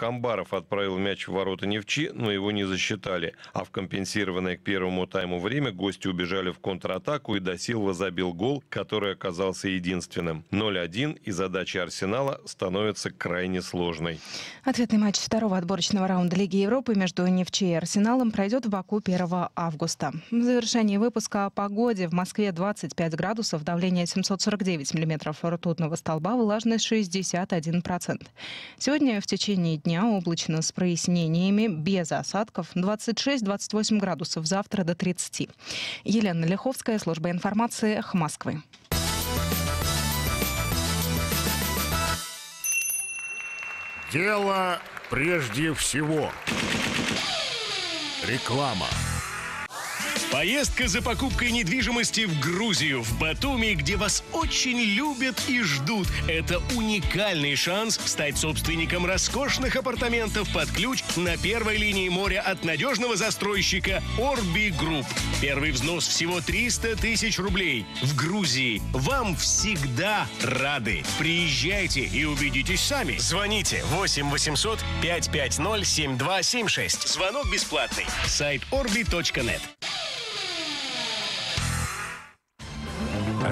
Камбаров отправил мяч в ворота Невчи, но его не засчитали. А в компенсированное к первому тайму время гости убежали в контратаку и Досилва забил гол, который оказался единственным. 0-1 и задача Арсенала становится крайне сложной. Ответный матч второго отборочного раунда Лиги Европы между Невчи и Арсеналом пройдет в Баку 1 августа. В завершении выпуска о погоде. В Москве 25 градусов, давление 749 миллиметров ртутного столба, влажность 61%. Сегодня в течение дня дня облачно с прояснениями, без осадков, 26-28 градусов, завтра до 30. Елена Лиховская, служба информации Москвы. Дело прежде всего. Реклама. Поездка за покупкой недвижимости в Грузию, в Батуми, где вас очень любят и ждут. Это уникальный шанс стать собственником роскошных апартаментов под ключ на первой линии моря от надежного застройщика Orbi Group. Первый взнос всего 300 тысяч рублей. В Грузии вам всегда рады. Приезжайте и убедитесь сами. Звоните 8 800 550 7276. Звонок бесплатный. Сайт orbi.net.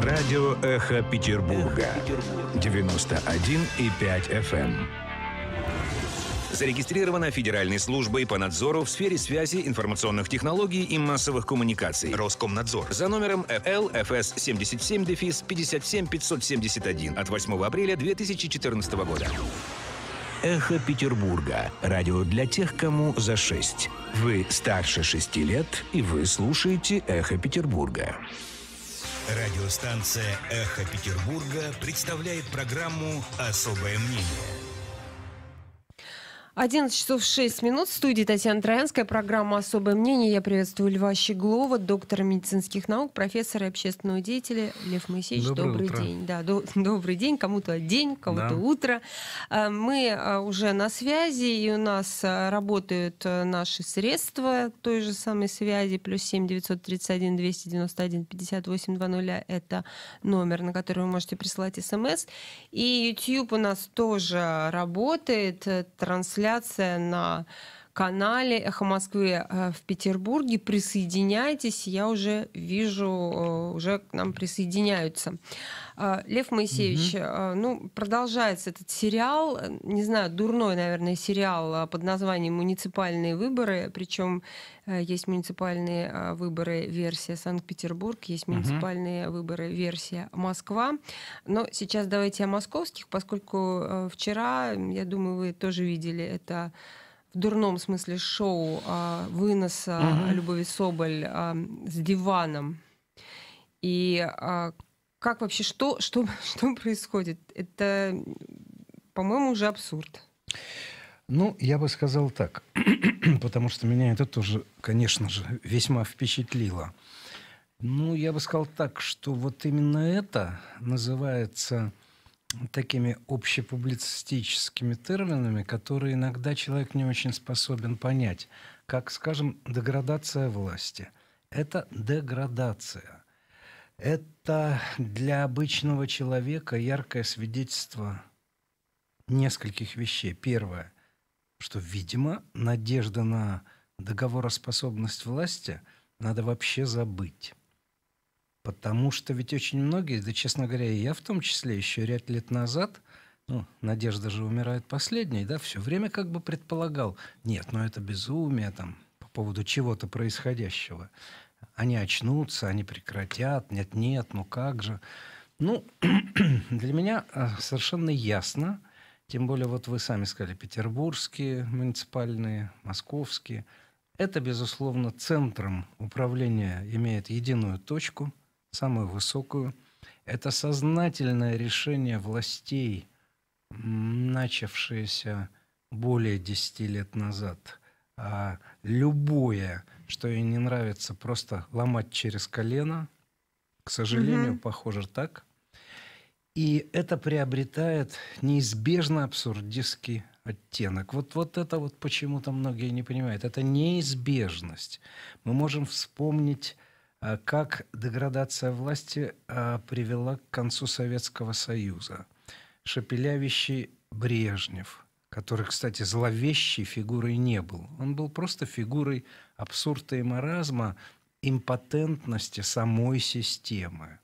Радио «Эхо Петербурга». 91,5 FM. Эм. Зарегистрирована Федеральной службой по надзору в сфере связи, информационных технологий и массовых коммуникаций. Роскомнадзор. За номером FLFS 77-57571 от 8 апреля 2014 года. «Эхо Петербурга». Радио для тех, кому за 6. Вы старше 6 лет, и вы слушаете «Эхо Петербурга». Радиостанция «Эхо Петербурга» представляет программу «Особое мнение». 11 часов 6 минут. В студии Татьяна Троянская. Программа «Особое мнение». Я приветствую Льва Щеглова, доктора медицинских наук, профессора и общественного деятеля. Лев Моисеевич, добрый, добрый утро. день. Да, до, добрый день. Кому-то день, кому-то да. утро. Э, мы э, уже на связи, и у нас э, работают наши средства той же самой связи. Плюс 7 931 291 58 00. Это номер, на который вы можете присылать смс. Эм и YouTube у нас тоже работает. Трансляция инфляция на канале «Эхо Москвы» э, в Петербурге. Присоединяйтесь, я уже вижу, э, уже к нам присоединяются. Э, Лев Моисеевич, угу. ну, продолжается этот сериал, не знаю, дурной, наверное, сериал под названием «Муниципальные выборы», причем есть муниципальные выборы версия Санкт-Петербург, есть муниципальные угу. выборы версия Москва. Но сейчас давайте о московских, поскольку вчера, я думаю, вы тоже видели это в дурном смысле шоу а, выноса угу. Любови Соболь а, с диваном. И а, как вообще, что, что, что происходит? Это, по-моему, уже абсурд. Ну, я бы сказал так, потому что меня это тоже, конечно же, весьма впечатлило. Ну, я бы сказал так, что вот именно это называется такими общепублицистическими терминами, которые иногда человек не очень способен понять. Как, скажем, деградация власти. Это деградация. Это для обычного человека яркое свидетельство нескольких вещей. Первое, что, видимо, надежда на договороспособность власти надо вообще забыть. Потому что ведь очень многие, да, честно говоря, и я в том числе, еще ряд лет назад, ну, надежда же умирает последней, да, все время как бы предполагал, нет, ну это безумие там по поводу чего-то происходящего. Они очнутся, они прекратят, нет, нет, ну как же. Ну, для меня э, совершенно ясно, тем более вот вы сами сказали, петербургские муниципальные, московские, это, безусловно, центром управления имеет единую точку – самую высокую. Это сознательное решение властей, начавшееся более 10 лет назад. А любое, что ей не нравится, просто ломать через колено. К сожалению, угу. похоже так. И это приобретает неизбежно абсурдистский оттенок. Вот, вот это вот почему-то многие не понимают. Это неизбежность. Мы можем вспомнить а как деградация власти а, привела к концу Советского Союза. Шепелявящий Брежнев, который, кстати, зловещей фигурой не был. Он был просто фигурой абсурда и маразма, импотентности самой системы.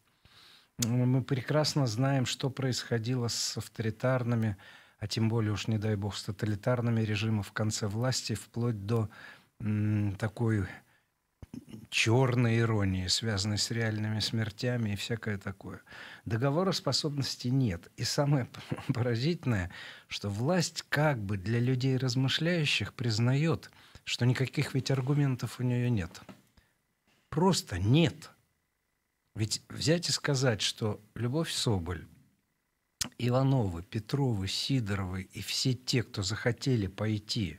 Мы прекрасно знаем, что происходило с авторитарными, а тем более уж, не дай бог, с тоталитарными режимами в конце власти, вплоть до м, такой черной иронии, связанной с реальными смертями и всякое такое. Договора способности нет. И самое поразительное, что власть как бы для людей размышляющих признает, что никаких ведь аргументов у нее нет. Просто нет. Ведь взять и сказать, что Любовь Соболь, Ивановы, Петровы, Сидоровы и все те, кто захотели пойти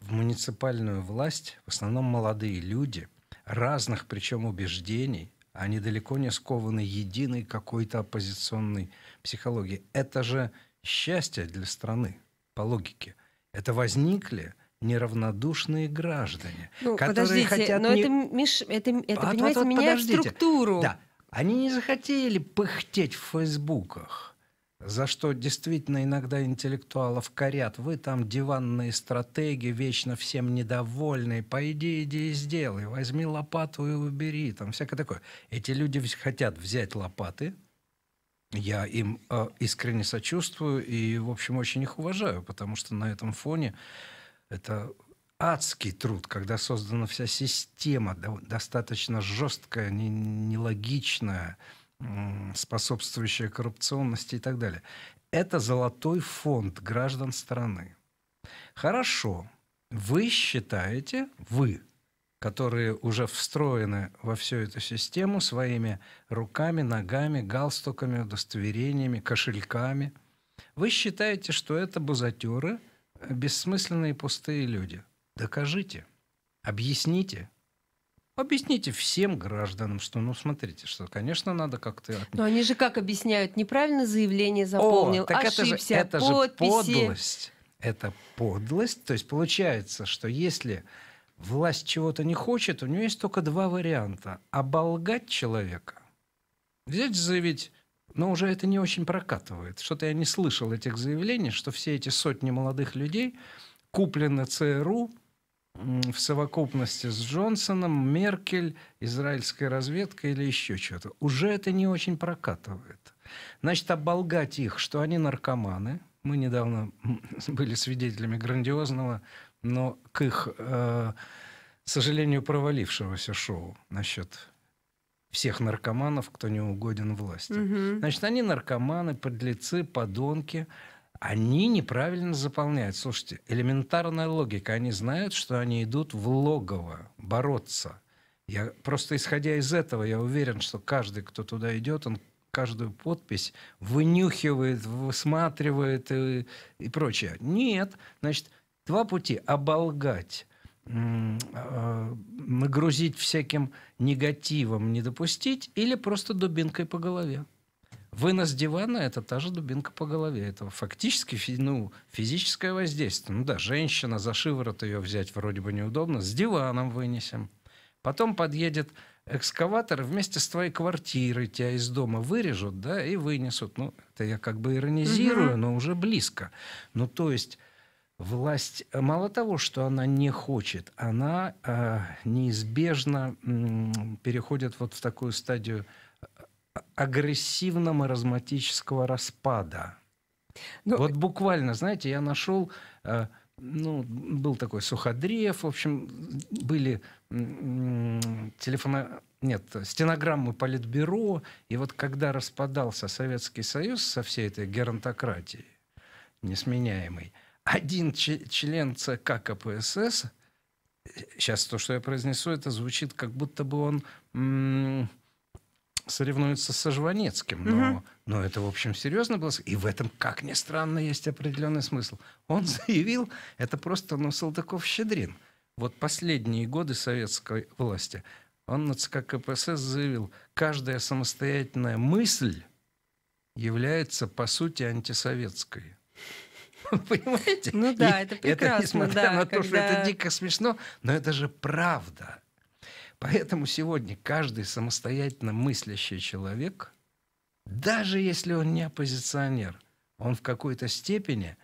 в муниципальную власть, в основном молодые люди – разных причем убеждений, а они далеко не скованы единой какой-то оппозиционной психологией. Это же счастье для страны, по логике. Это возникли неравнодушные граждане, ну, которые подождите, хотят... Но не... это, Миш, это, это вот, а, понимаете, вот, вот, меняет подождите. структуру. Да, они не захотели пыхтеть в фейсбуках за что действительно иногда интеллектуалов корят. Вы там диванные стратеги, вечно всем недовольные. Пойди, иди и сделай. Возьми лопату и убери. Там всякое такое. Эти люди хотят взять лопаты. Я им э, искренне сочувствую и, в общем, очень их уважаю, потому что на этом фоне это адский труд, когда создана вся система, достаточно жесткая, нелогичная. Не способствующая коррупционности и так далее. Это золотой фонд граждан страны. Хорошо, вы считаете, вы, которые уже встроены во всю эту систему своими руками, ногами, галстуками, удостоверениями, кошельками, вы считаете, что это бузатеры, э, бессмысленные пустые люди. Докажите, объясните, Объясните всем гражданам, что, ну, смотрите, что, конечно, надо как-то... Но они же как объясняют? Неправильно заявление заполнил, О, так ошибся, это же, это подписи. же подлость. Это подлость. То есть получается, что если власть чего-то не хочет, у нее есть только два варианта. Оболгать человека, взять заявить, но уже это не очень прокатывает. Что-то я не слышал этих заявлений, что все эти сотни молодых людей куплены ЦРУ в совокупности с Джонсоном, Меркель, израильская разведка или еще что-то. Уже это не очень прокатывает. Значит, оболгать их, что они наркоманы. Мы недавно были свидетелями грандиозного, но к их, э, сожалению, провалившегося шоу насчет всех наркоманов, кто не угоден власти. Угу. Значит, они наркоманы, подлецы, подонки они неправильно заполняют. Слушайте, элементарная логика. Они знают, что они идут в логово бороться. Я просто исходя из этого, я уверен, что каждый, кто туда идет, он каждую подпись вынюхивает, высматривает и, и прочее. Нет, значит, два пути: оболгать а, нагрузить всяким негативом, не допустить, или просто дубинкой по голове. Вынос дивана – это та же дубинка по голове. Это фактически фи- ну, физическое воздействие. Ну да, женщина, за шиворот ее взять вроде бы неудобно. С диваном вынесем. Потом подъедет экскаватор, вместе с твоей квартирой тебя из дома вырежут, да, и вынесут. Ну, это я как бы иронизирую, угу. но уже близко. Ну, то есть власть э, мало того, что она не хочет, она э, неизбежно э, переходит вот в такую стадию агрессивно маразматического распада. Ну, вот буквально, знаете, я нашел, э, ну, был такой Суходреев, в общем, были телефона... Нет, стенограммы Политбюро, и вот когда распадался Советский Союз со всей этой геронтократией несменяемой, один член ЦК КПСС, э, сейчас то, что я произнесу, это звучит, как будто бы он соревнуется со Жванецким. Но, угу. но это, в общем, серьезно было. И в этом, как ни странно, есть определенный смысл. Он заявил, это просто, ну, Салтыков-Щедрин. Вот последние годы советской власти он на ЦК КПСС заявил, каждая самостоятельная мысль является, по сути, антисоветской. Понимаете? Ну да, это прекрасно. Это несмотря да, на когда... то, что это дико смешно, но это же правда. Поэтому сегодня каждый самостоятельно мыслящий человек, даже если он не оппозиционер, он в какой-то степени,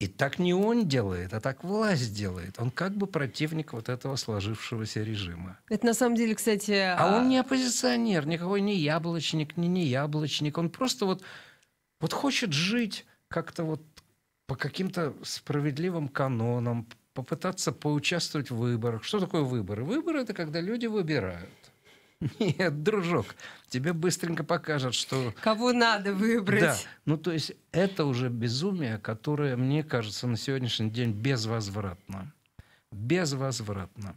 и так не он делает, а так власть делает, он как бы противник вот этого сложившегося режима. Это на самом деле, кстати... А, а... он не оппозиционер, никакой не яблочник, не не яблочник, он просто вот, вот хочет жить как-то вот по каким-то справедливым канонам, попытаться поучаствовать в выборах. Что такое выборы? Выборы – это когда люди выбирают. Нет, дружок, тебе быстренько покажут, что... Кого надо выбрать. Да, ну то есть это уже безумие, которое, мне кажется, на сегодняшний день безвозвратно. Безвозвратно.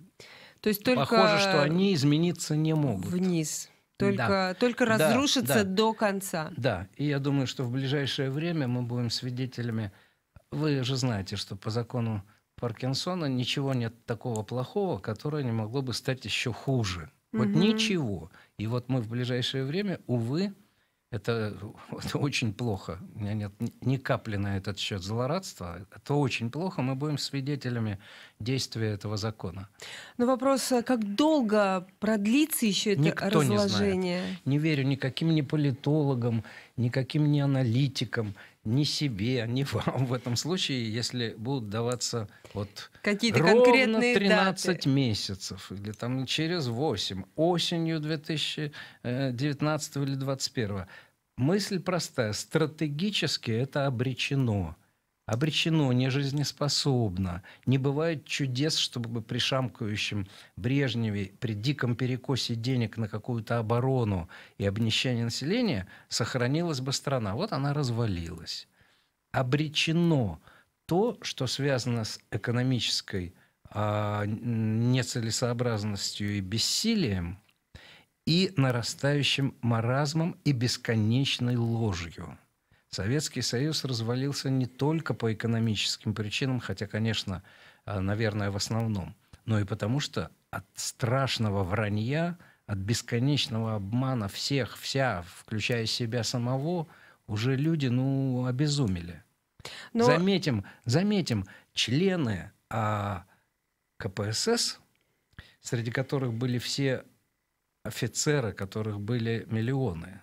То есть только... Похоже, что они измениться не могут. Вниз. Только, да. только разрушиться да, да. до конца. Да, и я думаю, что в ближайшее время мы будем свидетелями... Вы же знаете, что по закону Паркинсона ничего нет такого плохого, которое не могло бы стать еще хуже. Вот угу. ничего. И вот мы в ближайшее время, увы, это, это очень плохо. У меня нет ни капли на этот счет злорадства. Это очень плохо. Мы будем свидетелями действия этого закона. Но вопрос, а как долго продлится еще это Никто разложение? Не, знает. не верю никаким ни политологам, никаким ни аналитикам, ни себе, а ни вам в этом случае, если будут даваться вот Какие-то ровно конкретные 13 даты. месяцев или там через 8, осенью 2019 э, или 2021. Мысль простая. Стратегически это обречено обречено, не жизнеспособно. Не бывает чудес, чтобы при шамкающем Брежневе, при диком перекосе денег на какую-то оборону и обнищание населения сохранилась бы страна. Вот она развалилась. Обречено то, что связано с экономической а, нецелесообразностью и бессилием, и нарастающим маразмом и бесконечной ложью – Советский Союз развалился не только по экономическим причинам, хотя, конечно, а, наверное, в основном, но и потому что от страшного вранья, от бесконечного обмана всех, вся, включая себя самого, уже люди, ну, обезумели. Но... Заметим, заметим, члены а, КПСС, среди которых были все офицеры, которых были миллионы,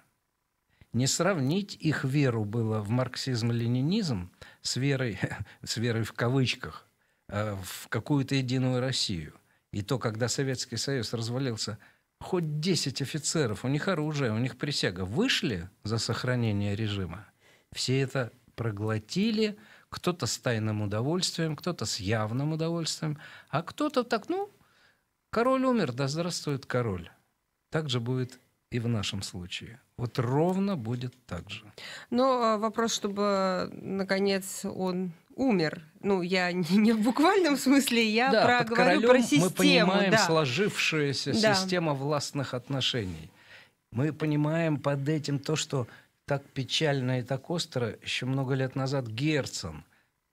не сравнить их веру было в марксизм-ленинизм с верой, с верой в кавычках, э, в какую-то единую Россию. И то, когда Советский Союз развалился, хоть 10 офицеров, у них оружие, у них присяга, вышли за сохранение режима, все это проглотили, кто-то с тайным удовольствием, кто-то с явным удовольствием, а кто-то так, ну, король умер, да здравствует король. Так же будет и в нашем случае. Вот ровно будет так же. Но ну, а вопрос, чтобы, наконец, он умер. Ну, я не, не в буквальном смысле, я да, про, говорю про систему. Мы понимаем да. сложившаяся да. система властных отношений. Мы понимаем под этим то, что так печально и так остро еще много лет назад Герцен,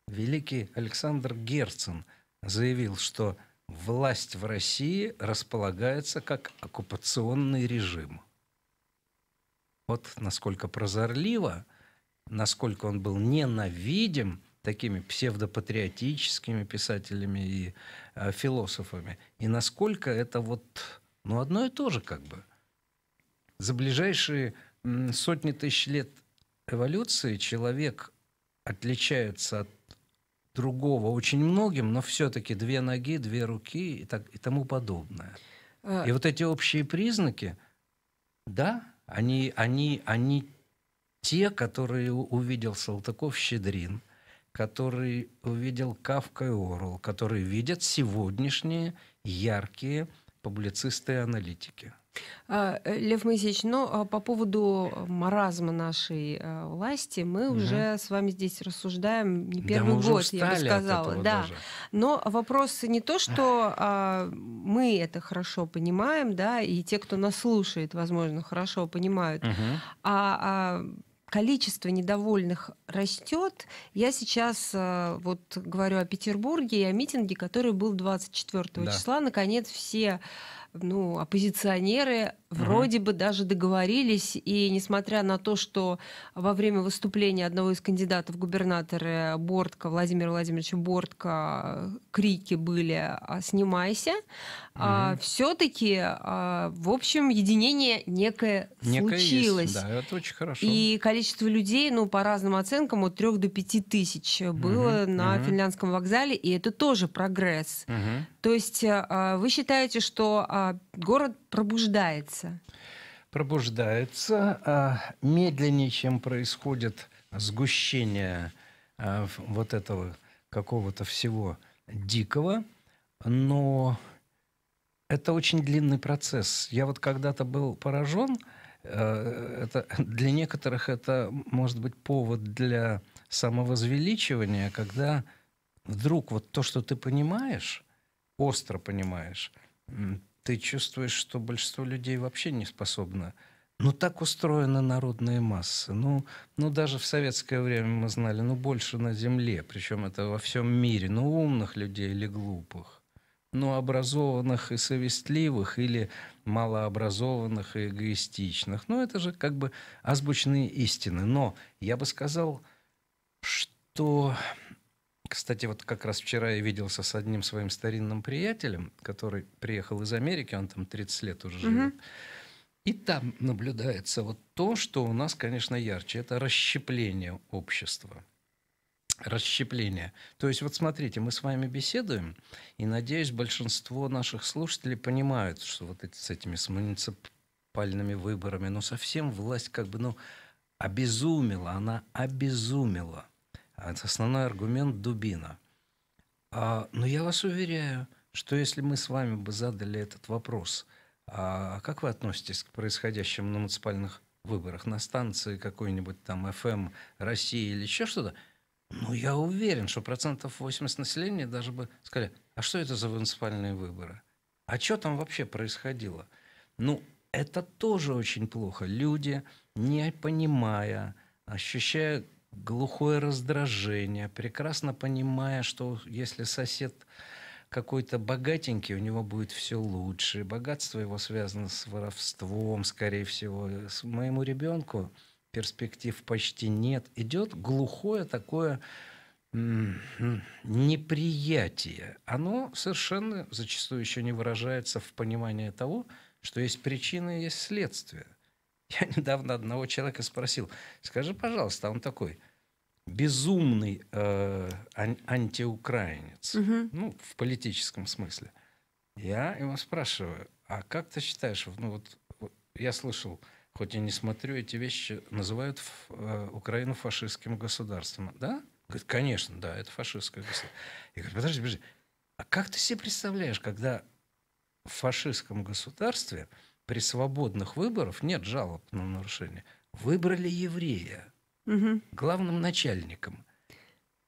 великий Александр Герцен, заявил, что власть в России располагается как оккупационный режим – вот насколько прозорливо, насколько он был ненавидим такими псевдопатриотическими писателями и э, философами, и насколько это вот, ну, одно и то же как бы. За ближайшие сотни тысяч лет эволюции человек отличается от другого очень многим, но все-таки две ноги, две руки и, так, и тому подобное. А... И вот эти общие признаки, да, они, они, они те, которые увидел Салтыков-Щедрин, которые увидел Кавка и Орл, которые видят сегодняшние яркие публицисты и аналитики. А, э, Лев Моисеевич, но ну, а по поводу э, маразма нашей э, власти мы угу. уже с вами здесь рассуждаем не первый да, год, я бы сказала. Да. Но вопрос не то, что а, мы это хорошо понимаем, да, и те, кто нас слушает, возможно, хорошо понимают, угу. а, а количество недовольных растет. Я сейчас вот говорю о Петербурге и о митинге, который был 24 да. числа. Наконец все ну, оппозиционеры Вроде бы даже договорились, и несмотря на то, что во время выступления одного из кандидатов губернатора губернаторы Бортко, Владимира Владимировича Бортко, крики были а, «снимайся», а, все-таки, а, в общем, единение некое, некое случилось. Есть, да, это очень хорошо. И количество людей, ну, по разным оценкам, от 3 до 5 тысяч было угу. на угу. финляндском вокзале, и это тоже прогресс. Угу. То есть а, вы считаете, что а, город пробуждается. Пробуждается а медленнее, чем происходит сгущение а, вот этого какого-то всего дикого, но это очень длинный процесс. Я вот когда-то был поражен, а, это, для некоторых это может быть повод для самовозвеличивания, когда вдруг вот то, что ты понимаешь, остро понимаешь, ты чувствуешь, что большинство людей вообще не способно. Ну, так устроена народная масса. Ну, ну, даже в советское время мы знали, ну, больше на земле, причем это во всем мире. Ну, умных людей или глупых. Ну, образованных и совестливых, или малообразованных и эгоистичных. Ну, это же как бы азбучные истины. Но я бы сказал, что кстати, вот как раз вчера я виделся с одним своим старинным приятелем, который приехал из Америки, он там 30 лет уже живет. Угу. И там наблюдается вот то, что у нас, конечно, ярче. Это расщепление общества. Расщепление. То есть вот смотрите, мы с вами беседуем, и, надеюсь, большинство наших слушателей понимают, что вот эти, с этими с муниципальными выборами, ну, совсем власть как бы, ну, обезумела, она обезумела. А, это основной аргумент Дубина. А, но я вас уверяю, что если мы с вами бы задали этот вопрос, а, а как вы относитесь к происходящему на муниципальных выборах, на станции какой-нибудь там FM эм, России или еще что-то, ну, я уверен, что процентов 80 населения даже бы сказали, а что это за муниципальные выборы? А что там вообще происходило? Ну, это тоже очень плохо. Люди, не понимая, ощущая глухое раздражение, прекрасно понимая, что если сосед какой-то богатенький, у него будет все лучше. Богатство его связано с воровством, скорее всего. С моему ребенку перспектив почти нет. Идет глухое такое м-м, неприятие. Оно совершенно зачастую еще не выражается в понимании того, что есть причина и есть следствие – я недавно одного человека спросил, скажи, пожалуйста, а он такой безумный э, ан- антиукраинец, угу. ну, в политическом смысле. Я его спрашиваю, а как ты считаешь, ну вот, вот я слышал, хоть и не смотрю эти вещи, называют э, Украину фашистским государством, да? Говорит, конечно, да, это фашистское государство. Я говорю, подожди, подожди, а как ты себе представляешь, когда в фашистском государстве при свободных выборах нет жалоб на нарушение. Выбрали еврея угу. главным начальником.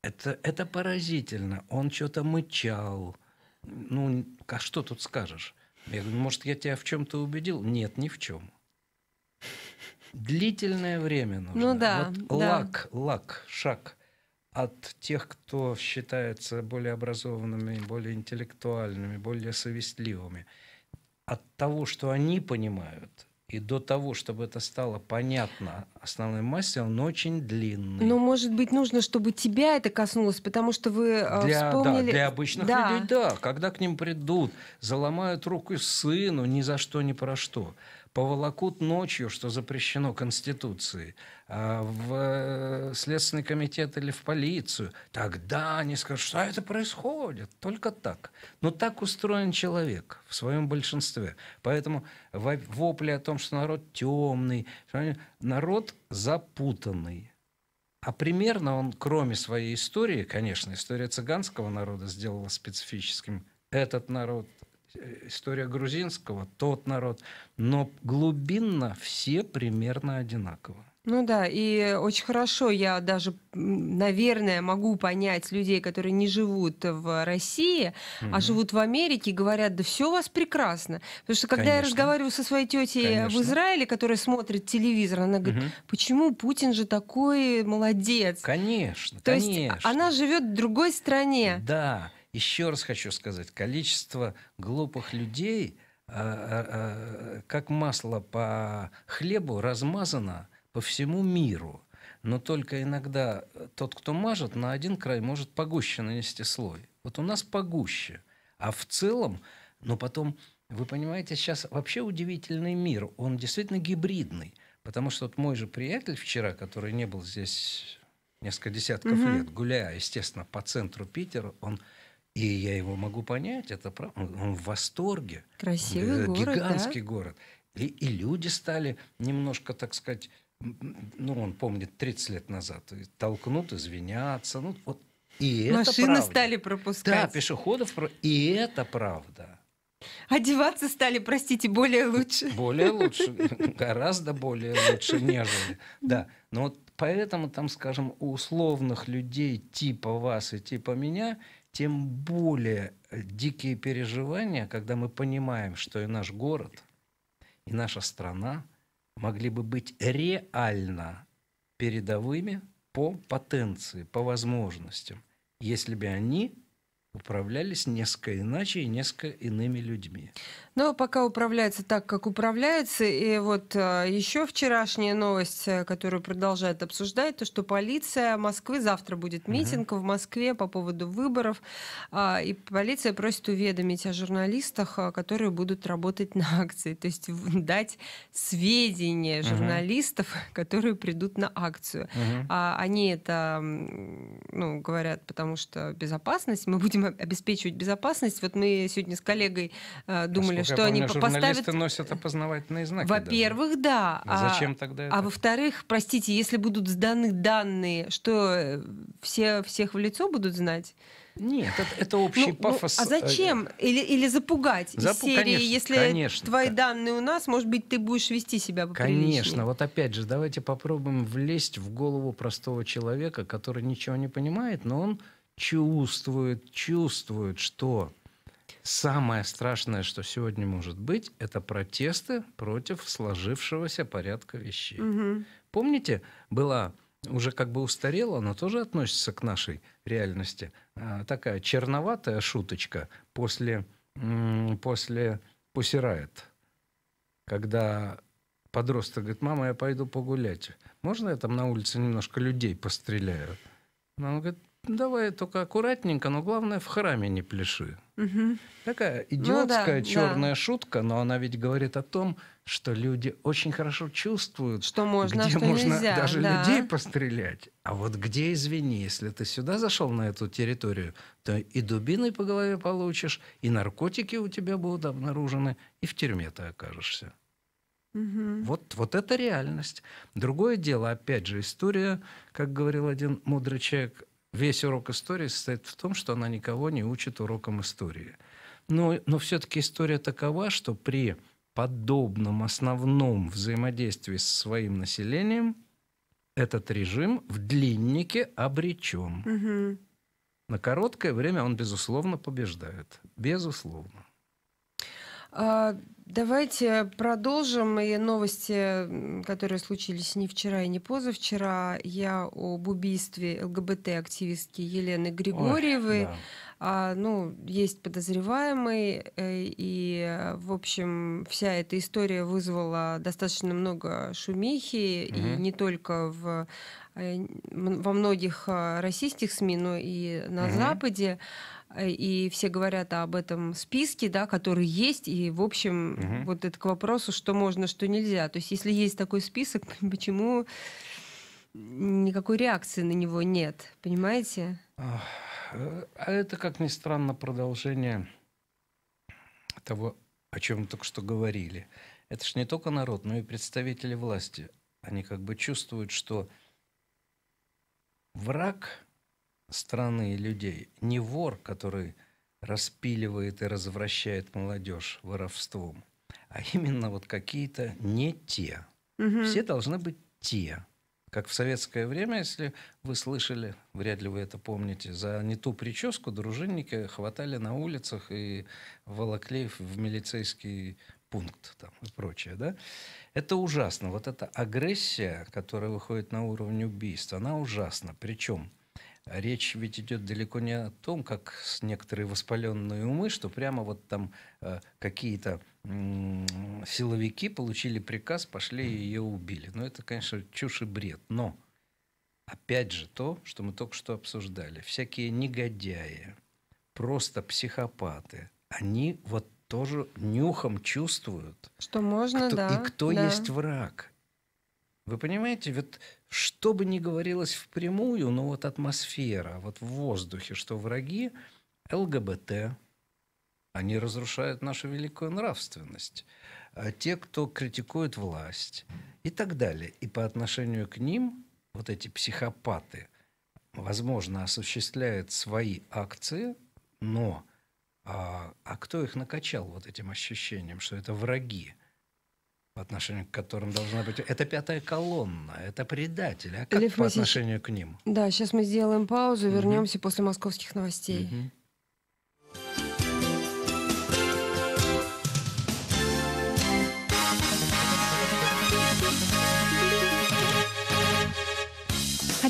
Это, это поразительно. Он что-то мычал. Ну, а что тут скажешь? Я говорю, может, я тебя в чем-то убедил? Нет, ни в чем. Длительное время нужно. Ну да. Вот да. Лак, лак, шаг от тех, кто считается более образованными, более интеллектуальными, более совестливыми – от того, что они понимают, и до того, чтобы это стало понятно основной массе, он очень длинный. Но, может быть, нужно, чтобы тебя это коснулось, потому что вы э, для, вспомнили... Да, для обычных да. людей, да. Когда к ним придут, заломают руку сыну ни за что, ни про что – поволокут ночью, что запрещено Конституцией, а, в э, Следственный комитет или в полицию, тогда они скажут, что это происходит, только так. Но так устроен человек в своем большинстве. Поэтому вопли о том, что народ темный, народ запутанный. А примерно он, кроме своей истории, конечно, история цыганского народа сделала специфическим этот народ, Э, история грузинского, тот народ, но глубинно все примерно одинаково. Ну да, и очень хорошо я даже, наверное, могу понять людей, которые не живут в России, mm а живут в Америке, и говорят, да все у вас прекрасно. Потому что когда Конечно. я разговариваю со своей тетей Конечно. в Израиле, которая смотрит телевизор, она говорит, mm почему Путин же такой молодец? Конечно. То конечно. есть она живет в другой стране. Да. Еще раз хочу сказать, количество глупых людей а, а, а, как масло по хлебу размазано по всему миру. Но только иногда э, тот, кто мажет, на один край может погуще нанести слой. Вот у нас погуще. А в целом, но потом, вы понимаете, сейчас вообще удивительный мир. Он действительно гибридный. Потому что вот мой же приятель вчера, который не был здесь несколько десятков угу. лет, гуляя, естественно, по центру Питера, он и я его могу понять, это правда. Он в восторге. Красивый э, город, Гигантский да? город. И, и люди стали немножко, так сказать, ну, он помнит 30 лет назад, и толкнут, извиняться. Ну, вот. И это Машины правда. стали пропускать. Да, пешеходов. И это правда. Одеваться стали, простите, более лучше. Более лучше, гораздо более лучше, нежели. Да, но вот поэтому там, скажем, у условных людей типа вас и типа меня – тем более э, дикие переживания, когда мы понимаем, что и наш город, и наша страна могли бы быть реально передовыми по потенции, по возможностям, если бы они управлялись несколько иначе и несколько иными людьми. Но ну, пока управляется так, как управляется, и вот э, еще вчерашняя новость, э, которую продолжают обсуждать, то, что полиция Москвы, завтра будет митинг угу. в Москве по поводу выборов, а, и полиция просит уведомить о журналистах, э, которые будут работать на акции, то есть дать сведения журналистов, угу. которые придут на акцию. Угу. Они это, ну, говорят, потому что безопасность, мы будем будем обеспечивать безопасность. Вот мы сегодня с коллегой э, думали, Насколько что помню, они поставят... Журналисты носят опознавательные знаки. Во-первых, да. А, Зачем тогда это? А во-вторых, простите, если будут сданы данные, что э, все всех в лицо будут знать? Нет, это, это общий ну, пафос. Ну, а э, зачем? Или, или запугать Запу... из серии, конечно, если конечно, твои так. данные у нас, может быть, ты будешь вести себя Конечно, вот опять же, давайте попробуем влезть в голову простого человека, который ничего не понимает, но он чувствуют, чувствуют, что самое страшное, что сегодня может быть, это протесты против сложившегося порядка вещей. Угу. Помните, была уже как бы устарела, но тоже относится к нашей реальности. А, такая черноватая шуточка после, после посирает, когда подросток говорит, мама, я пойду погулять. Можно я там на улице немножко людей постреляю? Но говорит, ну, давай только аккуратненько, но главное в храме не пляши. Угу. Такая ну идиотская ну, да, черная да. шутка, но она ведь говорит о том, что люди очень хорошо чувствуют, что можно, где а что можно нельзя, даже да. людей пострелять. А вот где, извини, если ты сюда зашел на эту территорию, то и дубиной по голове получишь, и наркотики у тебя будут обнаружены, и в тюрьме ты окажешься. Угу. Вот, вот это реальность. Другое дело, опять же, история, как говорил один мудрый человек, Весь урок истории состоит в том, что она никого не учит урокам истории. Но, но все-таки история такова, что при подобном основном взаимодействии с своим населением этот режим в длиннике обречен. Угу. На короткое время он, безусловно, побеждает. Безусловно. А, давайте продолжим и новости, которые случились не вчера и не позавчера. Я об убийстве ЛГБТ-активистки Елены Григорьевой. Ой, да. а, ну, есть подозреваемый, э, и, в общем, вся эта история вызвала достаточно много шумихи, угу. и не только в э, во многих э, российских СМИ, но и на угу. Западе. Э, и все говорят об этом списке, да, который есть, и, в общем, угу. вот это к вопросу, что можно, что нельзя. То есть, если есть такой список, почему никакой реакции на него нет, понимаете? Э, а это, как ни странно, продолжение того, о чем мы только что говорили. Это же не только народ, но и представители власти. Они как бы чувствуют, что враг страны и людей. Не вор, который распиливает и развращает молодежь воровством, а именно вот какие-то не те. Угу. Все должны быть те. Как в советское время, если вы слышали, вряд ли вы это помните, за не ту прическу дружинники хватали на улицах и волокли в милицейский пункт там, и прочее. Да? Это ужасно. Вот эта агрессия, которая выходит на уровень убийства, она ужасна. Причем речь ведь идет далеко не о том, как с некоторые воспаленные умы, что прямо вот там э, какие-то э, силовики получили приказ, пошли и ее убили. Ну, это, конечно, чушь и бред. Но, опять же, то, что мы только что обсуждали. Всякие негодяи, просто психопаты, они вот тоже нюхом чувствуют. Что можно, кто, да. И кто да. есть враг. Вы понимаете, вот что бы ни говорилось впрямую, но вот атмосфера, вот в воздухе, что враги ЛГБТ, они разрушают нашу великую нравственность. А те, кто критикует власть и так далее. И по отношению к ним вот эти психопаты, возможно, осуществляют свои акции, но а, а кто их накачал вот этим ощущением, что это враги? отношению к которым должна быть... Это пятая колонна, это предатели. А как Лев по Васильевич... отношению к ним? Да, сейчас мы сделаем паузу, угу. вернемся после московских новостей. Угу.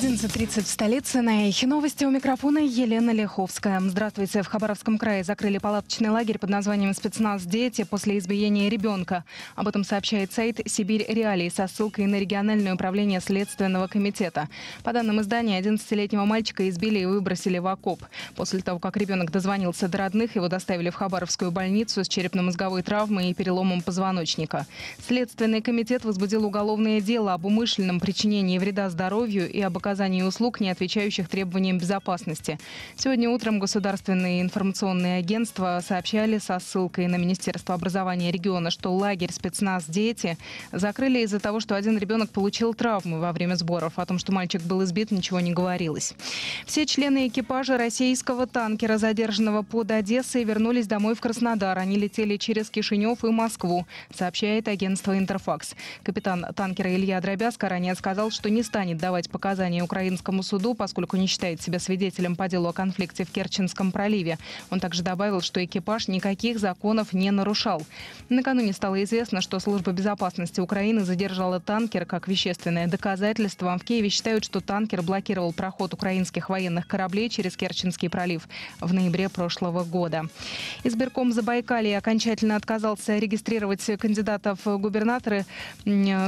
11.30 в столице на Эхе. Новости у микрофона Елена Леховская. Здравствуйте. В Хабаровском крае закрыли палаточный лагерь под названием «Спецназ дети» после избиения ребенка. Об этом сообщает сайт «Сибирь Реалии» со ссылкой на региональное управление Следственного комитета. По данным издания, 11-летнего мальчика избили и выбросили в окоп. После того, как ребенок дозвонился до родных, его доставили в Хабаровскую больницу с черепно-мозговой травмой и переломом позвоночника. Следственный комитет возбудил уголовное дело об умышленном причинении вреда здоровью и об оказании оказании услуг, не отвечающих требованиям безопасности. Сегодня утром государственные информационные агентства сообщали со ссылкой на Министерство образования региона, что лагерь спецназ «Дети» закрыли из-за того, что один ребенок получил травмы во время сборов. О том, что мальчик был избит, ничего не говорилось. Все члены экипажа российского танкера, задержанного под Одессой, вернулись домой в Краснодар. Они летели через Кишинев и Москву, сообщает агентство «Интерфакс». Капитан танкера Илья Дробяска ранее сказал, что не станет давать показания показания украинскому суду, поскольку не считает себя свидетелем по делу о конфликте в Керченском проливе. Он также добавил, что экипаж никаких законов не нарушал. Накануне стало известно, что служба безопасности Украины задержала танкер как вещественное доказательство. В Киеве считают, что танкер блокировал проход украинских военных кораблей через Керченский пролив в ноябре прошлого года. Избирком Забайкалии окончательно отказался регистрировать кандидатов в губернаторы,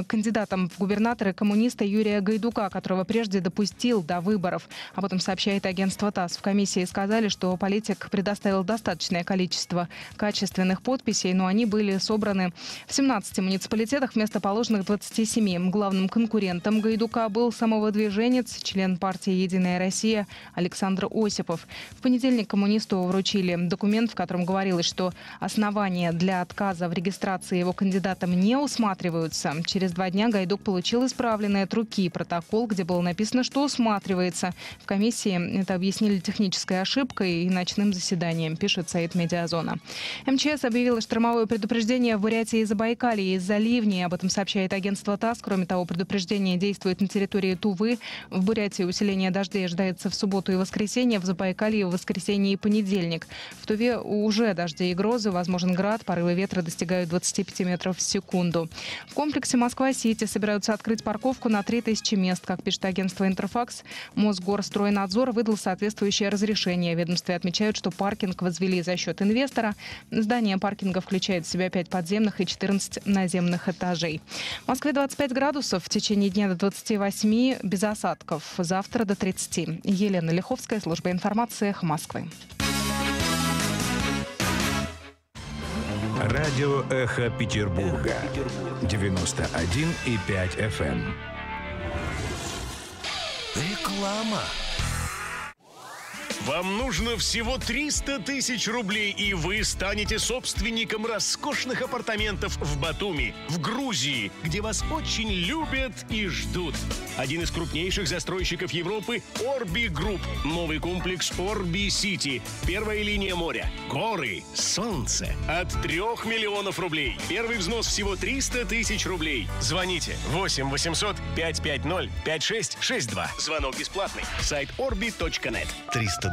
кандидатом в губернаторы коммуниста Юрия Гайдука, которого прежде допустил до выборов. Об этом сообщает агентство ТАСС. В комиссии сказали, что политик предоставил достаточное количество качественных подписей, но они были собраны в 17 муниципалитетах вместо положенных 27. Главным конкурентом Гайдука был самовыдвиженец, член партии «Единая Россия» Александр Осипов. В понедельник коммунисту вручили документ, в котором говорилось, что основания для отказа в регистрации его кандидатом не усматриваются. Через два дня Гайдук получил исправленный от руки протокол, где было написано, Известно, что усматривается. В комиссии это объяснили технической ошибкой и ночным заседанием, пишет сайт «Медиазона». МЧС объявила штормовое предупреждение в Бурятии и Забайкалье из-за ливней. Об этом сообщает агентство ТАСС. Кроме того, предупреждение действует на территории Тувы. В Бурятии усиление дождей ожидается в субботу и воскресенье, в Забайкалье в воскресенье и понедельник. В Туве уже дожди и грозы, возможен град, порывы ветра достигают 25 метров в секунду. В комплексе Москва-Сити собираются открыть парковку на 3000 мест, как пишет агентство агентство «Интерфакс» Мосгорстройнадзор выдал соответствующее разрешение. Ведомстве отмечают, что паркинг возвели за счет инвестора. Здание паркинга включает в себя 5 подземных и 14 наземных этажей. В Москве 25 градусов. В течение дня до 28 без осадков. Завтра до 30. Елена Лиховская, служба информации Москвы. Радио «Эхо Петербурга». 91,5 FM. Реклама. Вам нужно всего 300 тысяч рублей, и вы станете собственником роскошных апартаментов в Батуми, в Грузии, где вас очень любят и ждут. Один из крупнейших застройщиков Европы – Orbi Group. Новый комплекс Orbi City. Первая линия моря, горы, солнце. От 3 миллионов рублей. Первый взнос всего 300 тысяч рублей. Звоните 8 800 550 5662. Звонок бесплатный. Сайт orbi.net. 300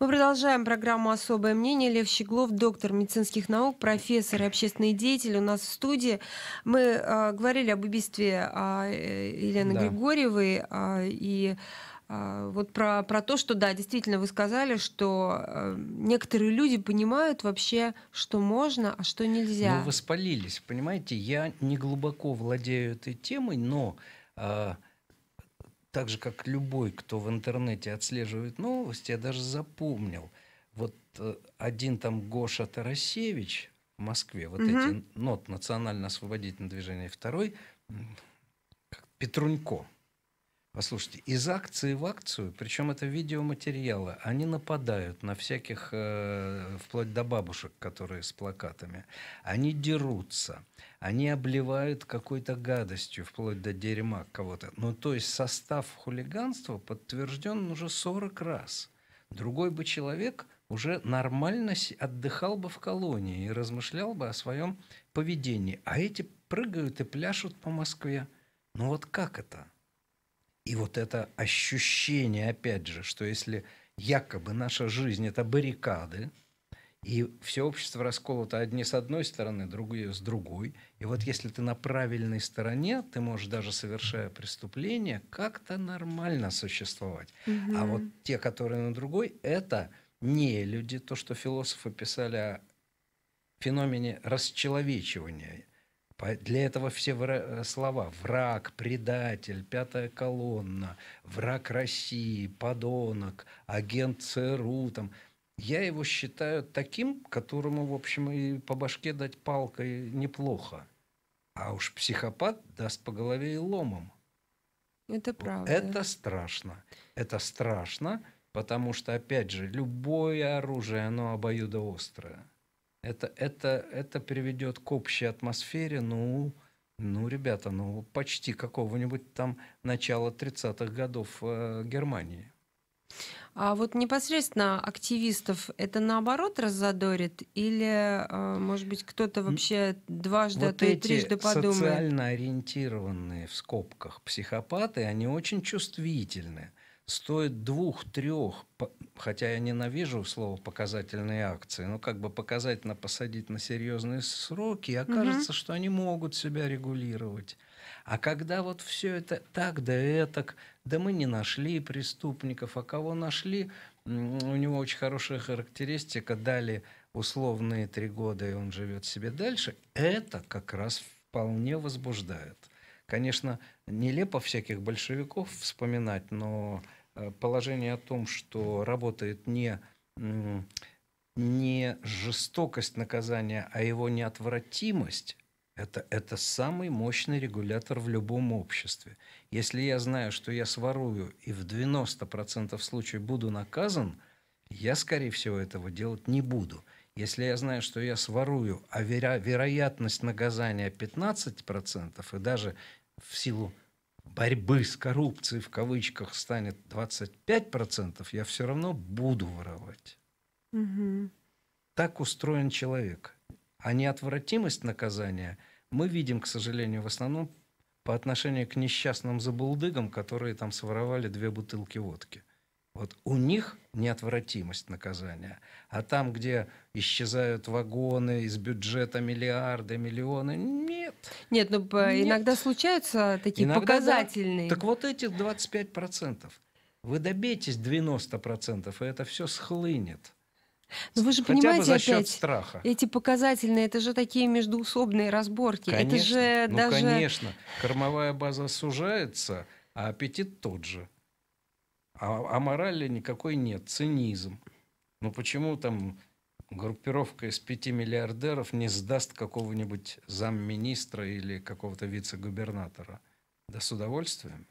Мы продолжаем программу «Особое мнение». Лев Щеглов, доктор медицинских наук, профессор и общественный деятель у нас в студии. Мы э, говорили об убийстве а, э, Елены да. Григорьевой э, и вот про, про то, что да, действительно, вы сказали, что э, некоторые люди понимают вообще, что можно, а что нельзя. Ну, воспалились, понимаете, я не глубоко владею этой темой, но э, так же, как любой, кто в интернете отслеживает новости, я даже запомнил. Вот э, один там Гоша Тарасевич в Москве, вот угу. эти нот национально-освободительное движение, второй Петрунько. Послушайте, из акции в акцию, причем это видеоматериалы, они нападают на всяких, э, вплоть до бабушек, которые с плакатами. Они дерутся, они обливают какой-то гадостью, вплоть до дерьма кого-то. Ну, то есть состав хулиганства подтвержден уже 40 раз. Другой бы человек уже нормально отдыхал бы в колонии и размышлял бы о своем поведении. А эти прыгают и пляшут по Москве. Ну вот как это? И вот это ощущение, опять же, что если якобы наша жизнь – это баррикады, и все общество расколото одни с одной стороны, другие с другой. И вот если ты на правильной стороне, ты можешь даже совершая преступление, как-то нормально существовать. Угу. А вот те, которые на другой, это не люди, то, что философы писали о феномене расчеловечивания. Для этого все вра- э, слова «враг», «предатель», «пятая колонна», «враг России», «подонок», «агент ЦРУ», там – я его считаю таким, которому, в общем, и по башке дать палкой неплохо. А уж психопат даст по голове и ломом. Это правда. Это страшно. Это страшно, потому что, опять же, любое оружие, оно обоюдоострое. Это, это, это приведет к общей атмосфере, ну, ну, ребята, ну, почти какого-нибудь там начала 30-х годов э, Германии. А вот непосредственно активистов это наоборот раззадорит? Или, а, может быть, кто-то вообще дважды, а вот а то и трижды подумает? социально ориентированные в скобках психопаты, они очень чувствительны стоит двух-трех, хотя я ненавижу слово показательные акции, но как бы показательно посадить на серьезные сроки, и окажется, угу. что они могут себя регулировать. А когда вот все это так да этак, да мы не нашли преступников, а кого нашли, у него очень хорошая характеристика, дали условные три года, и он живет себе дальше, это как раз вполне возбуждает. Конечно, нелепо всяких большевиков вспоминать, но Э, положение о том, что работает не, не жестокость наказания, а его неотвратимость, это, это самый мощный регулятор в любом обществе. Если я знаю, что я сворую и в 90% случаев буду наказан, я, скорее всего, этого делать не буду. Если я знаю, что я сворую, а веро- вероятность наказания 15%, и даже в силу борьбы с коррупцией в кавычках станет 25%, я все равно буду воровать. Угу. Так устроен человек. А неотвратимость наказания мы видим, к сожалению, в основном по отношению к несчастным забулдыгам, которые там своровали две бутылки водки. Вот у них неотвратимость наказания. А там, где исчезают вагоны, из бюджета миллиарды, миллионы, нет. Нет, ну нет. иногда случаются такие иногда показательные. Да. Так вот эти 25%. Вы добейтесь 90%, и это все схлынет. Но ну, вы же Хотя понимаете, опять, страха. эти показательные, это же такие междуусобные разборки. Конечно, это же ну, даже... конечно. Кормовая база сужается, а аппетит тот же. А, а морали никакой нет, цинизм. Ну почему там группировка из пяти миллиардеров не сдаст какого-нибудь замминистра или какого-то вице-губернатора? Да с удовольствием.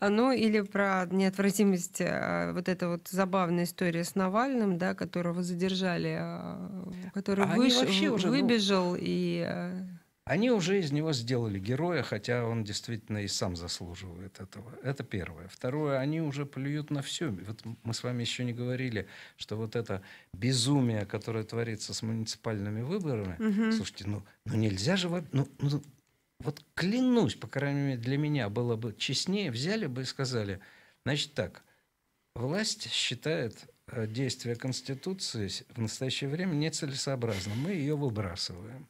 А, ну, или про неотвратимость, э, вот эта вот забавная история с Навальным, да, которого задержали, а, который а выш... вообще уже, ну, выбежал ну... и э, они уже из него сделали героя, хотя он действительно и сам заслуживает этого. Это первое. Второе, они уже плюют на все. Вот мы с вами еще не говорили, что вот это безумие, которое творится с муниципальными выборами, угу. слушайте, ну, ну нельзя же... Ну, ну, вот клянусь, по крайней мере, для меня было бы честнее, взяли бы и сказали, значит так, власть считает э, действия Конституции в настоящее время нецелесообразным, мы ее выбрасываем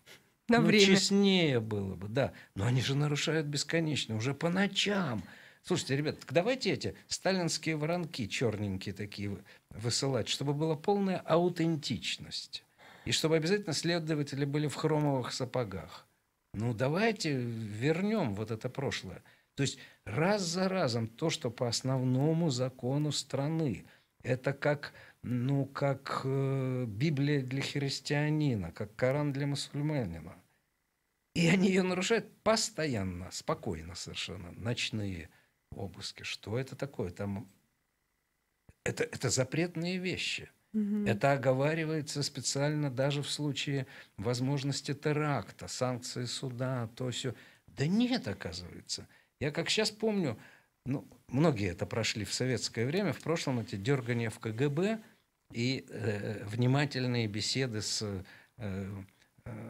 на ну, время. честнее было бы, да. Но они же нарушают бесконечно, уже по ночам. Слушайте, ребят, давайте эти сталинские воронки черненькие такие высылать, чтобы была полная аутентичность. И чтобы обязательно следователи были в хромовых сапогах. Ну, давайте вернем вот это прошлое. То есть раз за разом то, что по основному закону страны это как, ну, как э, Библия для христианина, как Коран для мусульманина. И они ее нарушают постоянно, спокойно совершенно. Ночные обыски. Что это такое? Там это, это запретные вещи. Угу. Это оговаривается специально даже в случае возможности теракта, санкции суда, то все. Да нет, оказывается. Я как сейчас помню, ну, многие это прошли в советское время, в прошлом эти дергания в КГБ и э, э, внимательные беседы с э, э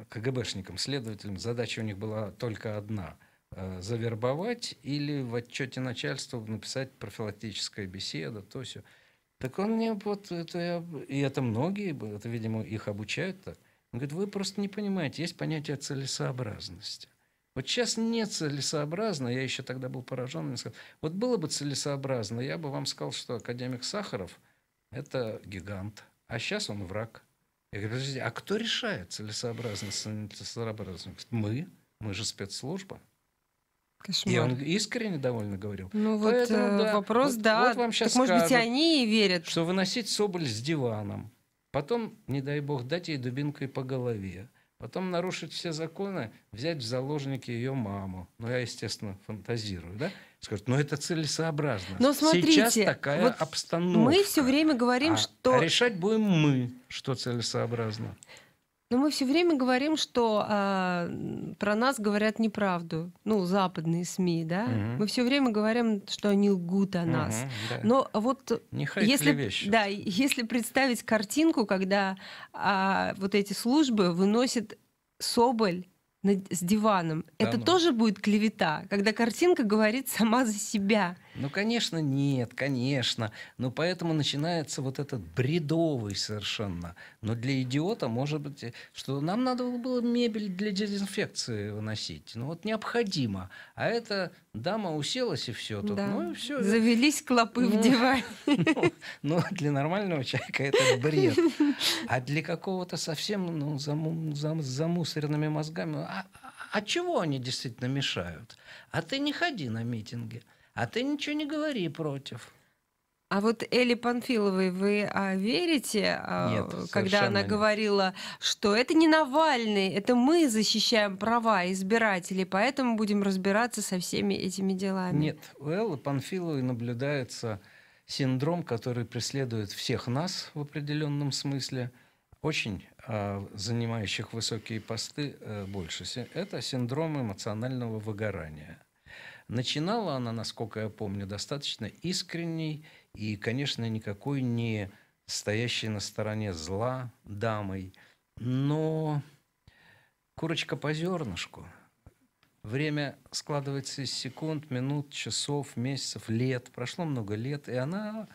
КГБшником, следователем, задача у них была только одна – э, завербовать или в отчете начальства написать профилактическая беседа, то все. Так он мне вот, это я, и это многие, это, видимо, их обучают так. Он говорит, вы просто не понимаете, есть понятие целесообразности. Вот сейчас не целесообразно, я еще тогда был поражен, мне сказал, вот было бы целесообразно, я бы вам сказал, что академик Сахаров – это гигант, а сейчас он враг. Я говорю, подождите, а кто решает целесообразность, целесообразность? Мы, мы же спецслужба. Кошмар. И он искренне довольно говорил. Ну вот э, да, вопрос, вот, да. Вот вам сейчас так, может скажут, быть, они и верят. Что выносить Соболь с диваном, потом, не дай бог, дать ей дубинкой по голове, потом нарушить все законы, взять в заложники ее маму. Ну, я, естественно, фантазирую, да? Скажут, ну это целесообразно. Но смотрите, Сейчас такая вот обстановка. Мы все время говорим, а, что... А решать будем мы, что целесообразно. Но мы все время говорим, что а, про нас говорят неправду, ну западные СМИ, да. Угу. Мы все время говорим, что они лгут о нас. Угу, да. Но вот Нехай если клевещут. да, если представить картинку, когда а, вот эти службы выносят Соболь с диваном. Да, это ну. тоже будет клевета, когда картинка говорит сама за себя. Ну, конечно, нет, конечно. Но поэтому начинается вот этот бредовый совершенно. Но для идиота, может быть, э, что нам надо было мебель для дезинфекции выносить. Ну, вот необходимо. А эта дама уселась, и все. Тут, да. Ну, и все. Завелись клопы ну, в диване. Ну, ну, для нормального человека это бред. А для какого-то совсем ну, заму, зам, замусоренными мозгами... А, а, а чего они действительно мешают? А ты не ходи на митинги а ты ничего не говори против. А вот Элли Панфиловой вы а, верите, а, нет, когда она нет. говорила, что это не Навальный, это мы защищаем права избирателей, поэтому будем разбираться со всеми этими делами? Нет, у Эллы Панфиловой наблюдается синдром, который преследует всех нас в определенном смысле, очень а, занимающих высокие посты а, больше. Это синдром эмоционального выгорания. Начинала она, насколько я помню, достаточно искренней и, конечно, никакой не стоящей на стороне зла дамой. Но курочка по зернышку. Время складывается из секунд, минут, часов, месяцев, лет. Прошло много лет, и она,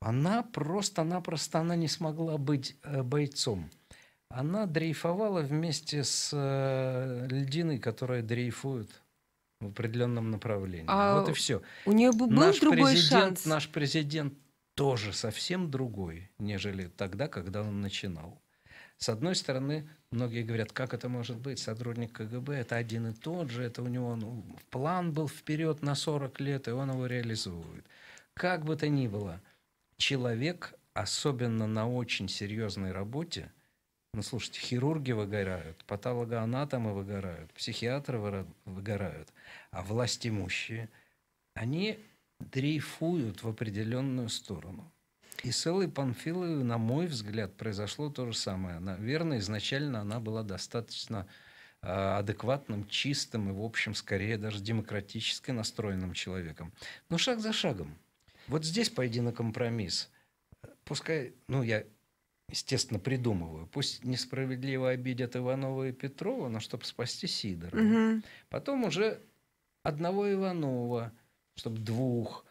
она просто-напросто она не смогла быть э, бойцом. Она дрейфовала вместе с э, льдиной, которая дрейфует – в определенном направлении. А вот и все. У нее был наш другой шанс. Наш президент тоже совсем другой, нежели тогда, когда он начинал. С одной стороны, многие говорят, как это может быть, сотрудник КГБ, это один и тот же, это у него ну, план был вперед на 40 лет, и он его реализует. Как бы то ни было, человек, особенно на очень серьезной работе, ну, слушайте, хирурги выгорают, патологоанатомы выгорают, психиатры выгорают, а власть имущие, они дрейфуют в определенную сторону. И с Эллой Панфиловой, на мой взгляд, произошло то же самое. Наверное, изначально она была достаточно а, адекватным, чистым и, в общем, скорее даже демократически настроенным человеком. Но шаг за шагом. Вот здесь пойди на компромисс. Пускай, ну, я естественно, придумываю. Пусть несправедливо обидят Иванова и Петрова, но чтобы спасти Сидорова. Угу. Потом уже одного Иванова, чтобы двух,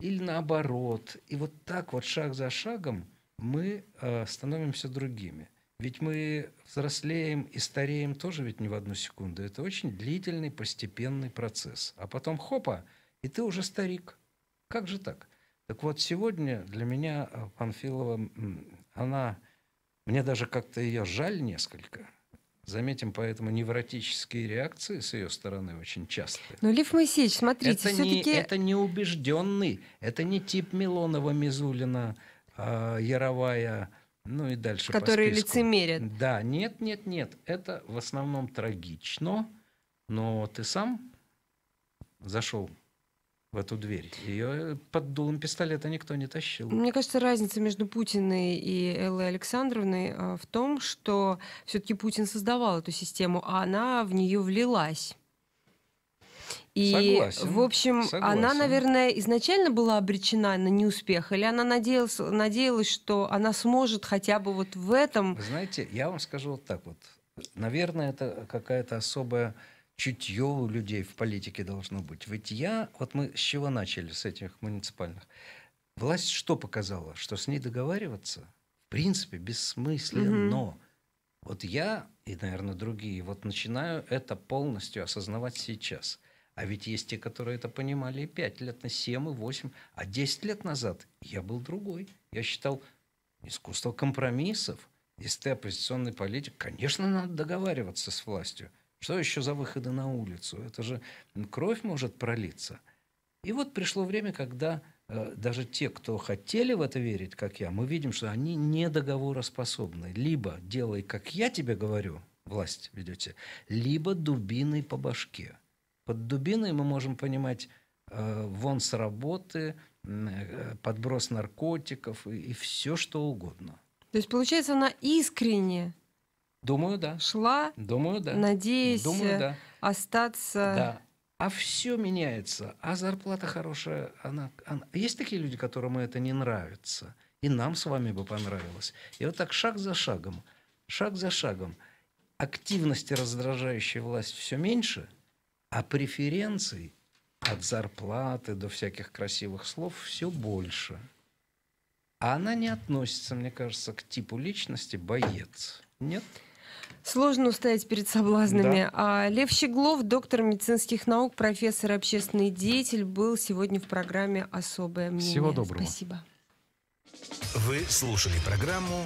или наоборот. И вот так вот шаг за шагом мы э, становимся другими. Ведь мы взрослеем и стареем тоже ведь не в одну секунду. Это очень длительный, постепенный процесс. А потом хопа, и ты уже старик. Как же так? Так вот, сегодня для меня э, Панфилова она... Мне даже как-то ее жаль несколько. Заметим, поэтому невротические реакции с ее стороны очень часто. ну Лев Моисеевич, смотрите, это все-таки... Не, это не убежденный, это не тип Милонова, Мизулина, а, Яровая, ну и дальше Которые по лицемерят. Да, нет, нет, нет. Это в основном трагично, но ты сам зашел в эту дверь. Ее э, под дулом пистолета никто не тащил. Мне кажется, разница между Путиной и Эллой Александровной э, в том, что все-таки Путин создавал эту систему, а она в нее влилась. И, согласен, в общем, согласен. она, наверное, изначально была обречена на неуспех, или она надеялась, надеялась, что она сможет хотя бы вот в этом... Вы знаете, я вам скажу вот так вот. Наверное, это какая-то особая чутье у людей в политике должно быть. Ведь я, вот мы с чего начали, с этих муниципальных. Власть что показала? Что с ней договариваться, в принципе, бессмысленно. Угу. Вот я и, наверное, другие вот начинаю это полностью осознавать сейчас. А ведь есть те, которые это понимали и 5 лет, на 7, и 8, а 10 лет назад я был другой. Я считал искусство компромиссов. Если ты оппозиционный политик, конечно, надо договариваться с властью – что еще за выходы на улицу? Это же кровь может пролиться. И вот пришло время, когда э, даже те, кто хотели в это верить, как я, мы видим, что они не договороспособны. Либо делай, как я тебе говорю, власть ведете, либо дубиной по башке. Под дубиной мы можем понимать э, вон с работы, э, подброс наркотиков и, и все что угодно. То есть, получается, она искренне Думаю, да. Шла. Думаю, да. Надеюсь Думаю, да. остаться. Да. А все меняется. А зарплата хорошая. Она, она... Есть такие люди, которым это не нравится. И нам с вами бы понравилось. И вот так шаг за шагом, шаг за шагом. Активности раздражающей власть все меньше, а преференций от зарплаты до всяких красивых слов все больше. А она не относится, мне кажется, к типу личности боец. Нет? Сложно устоять перед соблазнами. Да. А Лев Щеглов, доктор медицинских наук, профессор, общественный деятель, был сегодня в программе «Особое мнение». Всего доброго. Спасибо. Вы слушали программу